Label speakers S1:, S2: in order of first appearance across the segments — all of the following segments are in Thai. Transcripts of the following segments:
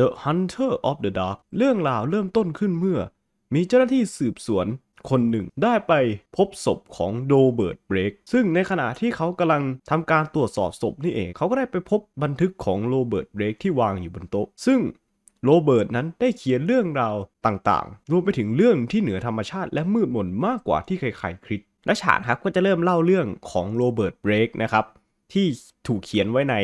S1: The Hunter of the Dark เรื่องราวเริ่มต้นขึ้นเมื่อ มีเจ้าหน้าที่สืบสวนคนหนึ่ง ได้ไปพบศพของโดเบิร์ตเบรกซึ่งในขณะที่เขากำลังทำการตรวจสอบศพนี่เอง เขาก็ได้ไปพบบันทึกของโรเบิร์ตเบรกที่วางอยู่บนโต๊ะ ซึ่งโรเบิร์ตนั้นได้เขียนเรื่องราวต่างๆ รวมไปถึงเรื่องที่เหนือธรรมชาติและมืดมนมากกว่าที่ใครๆคิดและฉากครับก็จะเริ่มเล่าเรื่องของโรเบิร์ตเบรกนะครับที่ถูกเขียนไว้ใน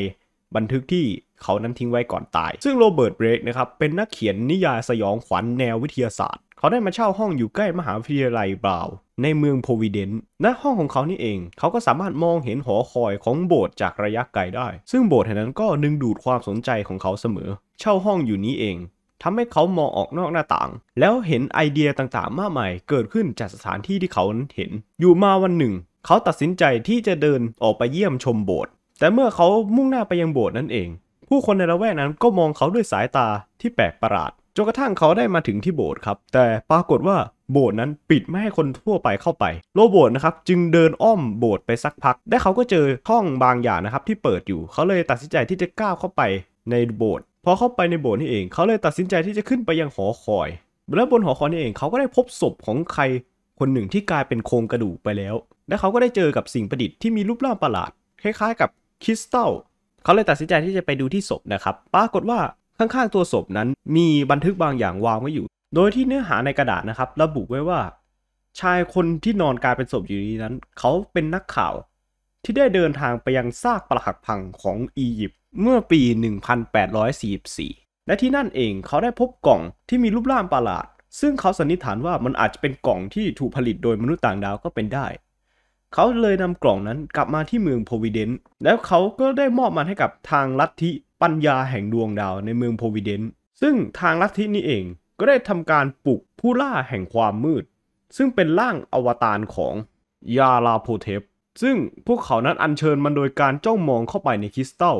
S1: บันทึกที่เขานั้นทิ้งไว้ก่อนตาย ซึ่งโรเบิร์ต เบรกนะครับ เป็นนักเขียนนิยายสยองขวัญแนววิทยาศาสตร์ เขาได้มาเช่าห้องอยู่ใกล้มหาวิทยาลัย บราว ในเมืองโพวิเดนณห้องของเขานี่เอง เขาก็สามารถมองเห็นหอคอยของโบสถ์จากระยะไกลได้ ซึ่งโบสถ์แห่งนั้นก็ดึงดูดความสนใจของเขาเสมอ เช่าห้องอยู่นี้เอง ทำให้เขามองออกนอกหน้าต่าง แล้วเห็นไอเดียต่างๆ มากมายเกิดขึ้นจากสถานที่ที่เขาเห็น อยู่มาวันหนึ่ง เขาตัดสินใจที่จะเดินออกไปเยี่ยมชมโบสถ์แต่เมื่อเขามุ่งหน้าไปยังโบสถ์นั่นเอง ผู้คนในละแวกนั้นก็มองเขาด้วยสายตาที่แปลกประหลาด จนกระทั่งเขาได้มาถึงที่โบสถ์ครับ แต่ปรากฏว่าโบสถ์นั้นปิดไม่ให้คนทั่วไปเข้าไป โรโบ์นะครับ จึงเดินอ้อมโบสถ์ไปสักพัก แล้เขาก็เจอห้องบางอย่างนะครับ ที่เปิดอยู่ เขาเลยตัดสินใจที่จะก้าวเข้าไปในโบสถ์ พอเข้าไปในโบสถ์นี่เอง เขาเลยตัดสินใจที่จะขึ้นไปยังหอคอย และบนหอคอยนี่เองเขาก็ได้พบศพของใคร คนหนึ่งที่กลายเป็นโครงกระดูกไปแล้ว และเขาก็ได้เจอกับสิ่งประดิษฐ์ที่มีรูปร่างประหลาด คล้ายๆกับคริสตัลเขาเลยตัดสินใจที่จะไปดูที่ศพนะครับปรากฏว่าข้างๆตัวศพนั้นมีบันทึกบางอย่างวางไว้อยู่ โดยที่เนื้อหาในกระดาษนะครับระบุไว้ว่า ชายคนที่นอนกลายเป็นศพอยู่นี้นั้น เขาเป็นนักข่าวที่ได้เดินทางไปยังซากปรักหักพังของอียิปต์เมื่อปี 1844 และที่นั่นเองเขาได้พบกล่องที่มีรูปร่างประหลาด ซึ่งเขาสันนิษฐานว่ามันอาจจะเป็นกล่องที่ถูกผลิตโดยมนุษย์ต่างดาวก็เป็นได้เขาเลยนำกล่องนั้นกลับมาที่เมืองโพวิเดนต์แล้วเขาก็ได้มอบมันให้กับทางลัทธิปัญญาแห่งดวงดาวในเมืองโพวิเดนต์ซึ่งทางลัทธินี้เองก็ได้ทำการปลุกผู้ล่าแห่งความมืด ซึ่งเป็นร่างอวตารของยาลาโพเทปซึ่งพวกเขานั้นอัญเชิญมันโดยการจ้องมองเข้าไปในคริสตัล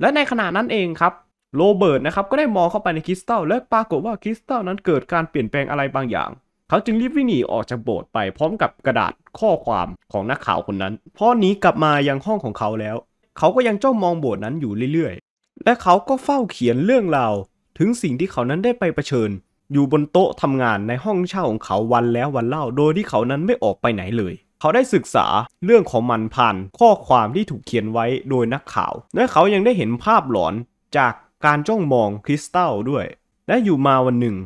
S1: และในขณะนั้นเองครับโรเบิร์ตนะครับก็ได้มองเข้าไปในคริสตัลและปรากฏว่าคริสตัลนั้นเกิดการเปลี่ยนแปลงอะไรบางอย่างเขาจึงรีบวิ่งหนีออกจากโบสถ์ไปพร้อมกับกระดาษข้อความของนักข่าวคนนั้นพอหนีกลับมายังห้องของเขาแล้ว เขาก็ยังจ้องมองโบสถ์นั้นอยู่เรื่อยๆ และเขาก็เฝ้าเขียนเรื่องราวถึงสิ่งที่เขานั้นได้ไปเผชิญ อยู่บนโต๊ะทำงานในห้องเช่าของเขาวันแล้ววันเล่าโดยที่เขานั้นไม่ออกไปไหนเลย เขาได้ศึกษาเรื่องของมันผ่านข้อความที่ถูกเขียนไว้โดยนักข่าวและเขายังได้เห็นภาพหลอนจากการจ้องมองคริสตัลด้วย และอยู่มาวันหนึ่ง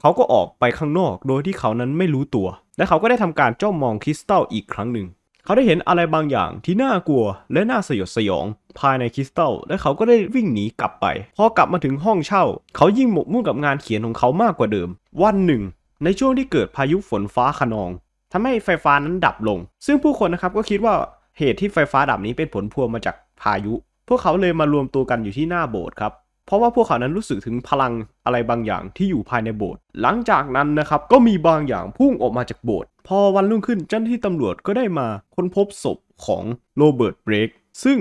S1: เขาก็ออกไปข้างนอกโดยที่เขานั้นไม่รู้ตัว และเขาก็ได้ทำการจ้องมองคริสตัลอีกครั้งหนึ่งเขาได้เห็นอะไรบางอย่าง ที่น่ากลัว และน่าสยดสยองภายในคริสตัลและเขาก็ได้วิ่งหนีกลับไป พอกลับมาถึงห้องเช่า เขายิ่งหมกมุ่นกับงานเขียนของเขามากกว่าเดิม วันหนึ่ง ในช่วงที่เกิดพายุฝนฟ้าขนอง ทำให้ไฟฟ้านั้นดับลง ซึ่งผู้คนนะครับก็คิดว่าเหตุที่ไฟฟ้าดับนี้เป็นผลพวงมาจากพายุ พวกเขาเลยมารวมตัวกันอยู่ที่หน้าโบสถ์ครับเพราะว่าพวกเขานั้นรู้สึกถึงพลังอะไรบางอย่างที่อยู่ภายในโบสถ์หลังจากนั้นนะครับก็มีบางอย่างพุ่งออกมาจากโบสถ์พอวันรุ่งขึ้นเจ้าหน้าที่ตำรวจก็ได้มาค้นพบศพของโรเบิร์ตเบรกซึ่ง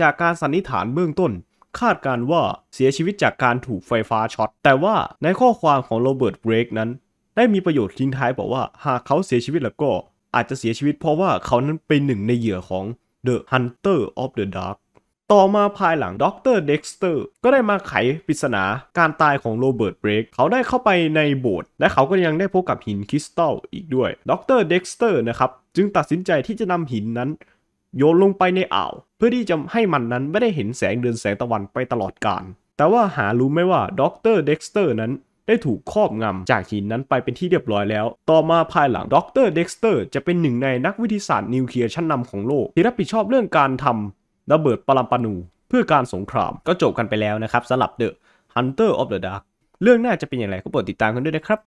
S1: จากการสันนิษฐานเบื้องต้น คาดการว่าเสียชีวิตจากการถูกไฟฟ้าช็อต แต่ว่าในข้อความของโรเบิร์ตเบรกนั้นได้มีประโยชน์ทิ้งท้ายบอกว่าหากเขาเสียชีวิตแล้วก็ อาจจะเสียชีวิตเพราะว่าเขานั้นเป็นหนึ่งในเหยื่อของ The Hunter of the Dark ต่อมาภายหลังด็อกเตอร์เด็กสเตอร์ก็ได้มาไขปริศนาการตายของโรเบิร์ตเบรกเขาได้เข้าไปในโบสถ์และเขาก็ยังได้พบกับหินคริสตัลอีกด้วยด็อกเตอร์เด็กสเตอร์นะครับ จึงตัดสินใจที่จะนำหินนั้น โยนลงไปในอ่าว เพื่อที่จะให้มันนั้น ไม่ได้เห็นแสงเดือนแสงตะวันไปตลอดกาลแต่ว่าหารู้ไหมว่าด็อกเตอร์เด็กสเตอร์นั้นได้ถูกครอบงำจากหินนั้นไปเป็นที่เรียบร้อยแล้ว ต่อมาภายหลังด็อกเตอร์เด็กสเตอร์จะเป็นหนึ่งในนักวิทยาศาสตร์นิวเคลียร์ชั้นนำของโลก ที่รับผิดชอบเรื่องการทำระเบิดปรัมปานู เพื่อการสงคราม ก็จบกันไปแล้วนะครับสำหรับ The Hunter of the Dark เรื่องน่าจะเป็นอย่างไรก็โปรดติดตามกันด้วยนะครับ